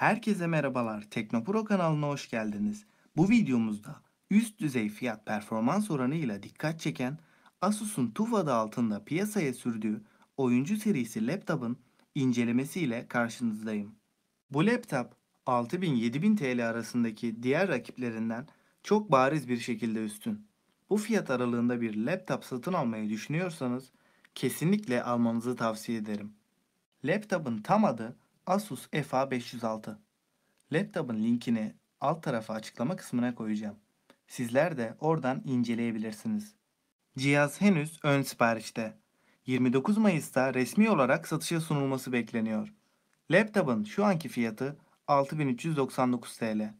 Herkese merhabalar. Teknopro kanalına hoş geldiniz. Bu videomuzda üst düzey fiyat performans oranıyla dikkat çeken Asus'un TUF adı altında piyasaya sürdüğü oyuncu serisi laptop'ın incelemesiyle karşınızdayım. Bu laptop 6000-7000 TL arasındaki diğer rakiplerinden çok bariz bir şekilde üstün. Bu fiyat aralığında bir laptop satın almayı düşünüyorsanız kesinlikle almanızı tavsiye ederim. Laptop'ın tam adı Asus FA506. Laptop'un linkini alt tarafa açıklama kısmına koyacağım. Sizler de oradan inceleyebilirsiniz. Cihaz henüz ön siparişte. 29 Mayıs'ta resmi olarak satışa sunulması bekleniyor. Laptop'un şu anki fiyatı 6399 TL.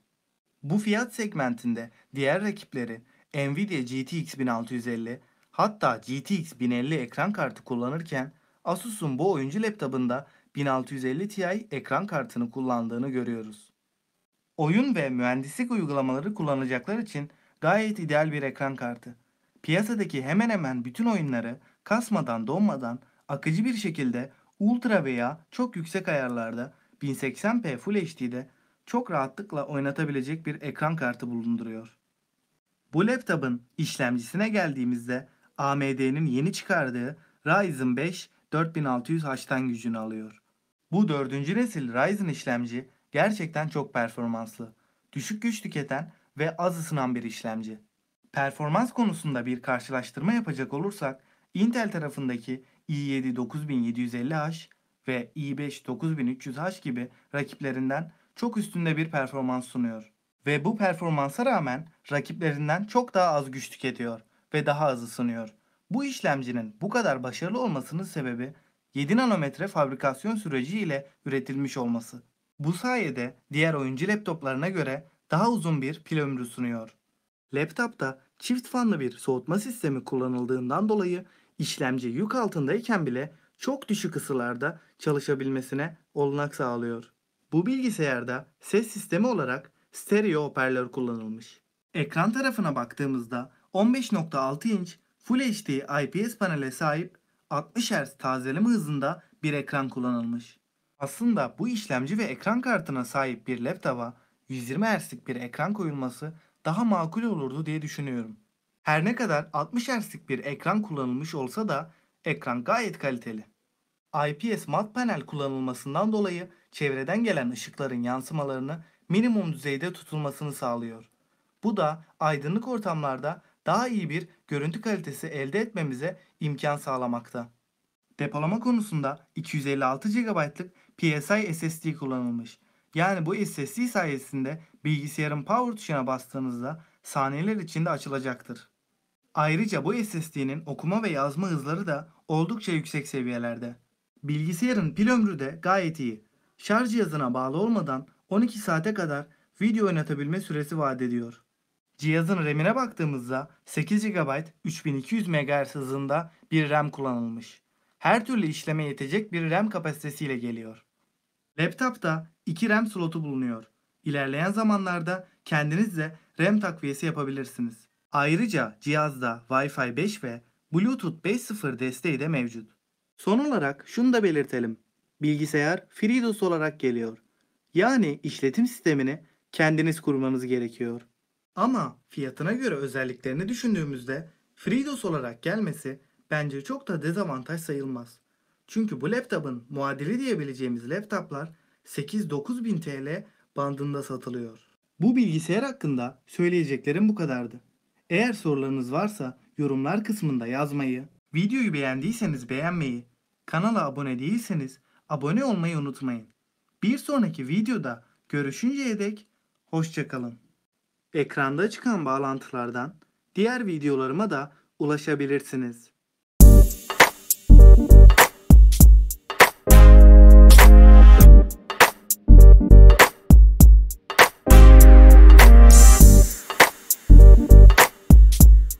Bu fiyat segmentinde diğer rakipleri Nvidia GTX 1650 hatta GTX 1050 ekran kartı kullanırken Asus'un bu oyuncu laptopunda 1650 Ti ekran kartını kullandığını görüyoruz. Oyun ve mühendislik uygulamaları kullanacaklar için gayet ideal bir ekran kartı. Piyasadaki hemen hemen bütün oyunları kasmadan donmadan akıcı bir şekilde ultra veya çok yüksek ayarlarda 1080p Full HD'de çok rahatlıkla oynatabilecek bir ekran kartı bulunduruyor. Bu laptopun işlemcisine geldiğimizde AMD'nin yeni çıkardığı Ryzen 5 4600H'ten gücünü alıyor. Bu dördüncü nesil Ryzen işlemci gerçekten çok performanslı. Düşük güç tüketen ve az ısınan bir işlemci. Performans konusunda bir karşılaştırma yapacak olursak Intel tarafındaki i7 9750H ve i5 9300H gibi rakiplerinden çok üstünde bir performans sunuyor. Ve bu performansa rağmen rakiplerinden çok daha az güç tüketiyor ve daha az ısınıyor. Bu işlemcinin bu kadar başarılı olmasının sebebi 7 nanometre fabrikasyon süreci ile üretilmiş olması. Bu sayede diğer oyuncu laptoplarına göre daha uzun bir pil ömrü sunuyor. Laptopta çift fanlı bir soğutma sistemi kullanıldığından dolayı işlemci yük altındayken bile çok düşük ısılarda çalışabilmesine olanak sağlıyor. Bu bilgisayarda ses sistemi olarak stereo hoparlör kullanılmış. Ekran tarafına baktığımızda 15.6 inç Full HD IPS panele sahip 60 Hz tazeleme hızında bir ekran kullanılmış. Aslında bu işlemci ve ekran kartına sahip bir laptopa 120 Hz'lik bir ekran koyulması daha makul olurdu diye düşünüyorum. Her ne kadar 60 Hz'lik bir ekran kullanılmış olsa da ekran gayet kaliteli. IPS mat panel kullanılmasından dolayı çevreden gelen ışıkların yansımalarını minimum düzeyde tutulmasını sağlıyor. Bu da aydınlık ortamlarda daha iyi bir görüntü kalitesi elde etmemize imkan sağlamakta. Depolama konusunda 256 GB'lık PSI SSD kullanılmış. Yani bu SSD sayesinde bilgisayarın power tuşuna bastığınızda saniyeler içinde açılacaktır. Ayrıca bu SSD'nin okuma ve yazma hızları da oldukça yüksek seviyelerde. Bilgisayarın pil ömrü de gayet iyi. Şarj cihazına bağlı olmadan 12 saate kadar video oynatabilme süresi vaat ediyor. Cihazın RAM'ine baktığımızda 8 GB 3200 MHz hızında bir RAM kullanılmış. Her türlü işleme yetecek bir RAM kapasitesiyle geliyor. Laptopta 2 RAM slotu bulunuyor. İlerleyen zamanlarda kendiniz de RAM takviyesi yapabilirsiniz. Ayrıca cihazda Wi-Fi 5 ve Bluetooth 5.0 desteği de mevcut. Son olarak şunu da belirtelim. Bilgisayar FreeDOS olarak geliyor. Yani işletim sistemini kendiniz kurmanız gerekiyor. Ama fiyatına göre özelliklerini düşündüğümüzde FreeDOS olarak gelmesi bence çok da dezavantaj sayılmaz. Çünkü bu laptopun muadili diyebileceğimiz laptoplar 8-9 bin TL bandında satılıyor. Bu bilgisayar hakkında söyleyeceklerim bu kadardı. Eğer sorularınız varsa yorumlar kısmında yazmayı, videoyu beğendiyseniz beğenmeyi, kanala abone değilseniz abone olmayı unutmayın. Bir sonraki videoda görüşünceye dek hoşçakalın. Ekranda çıkan bağlantılardan diğer videolarıma da ulaşabilirsiniz.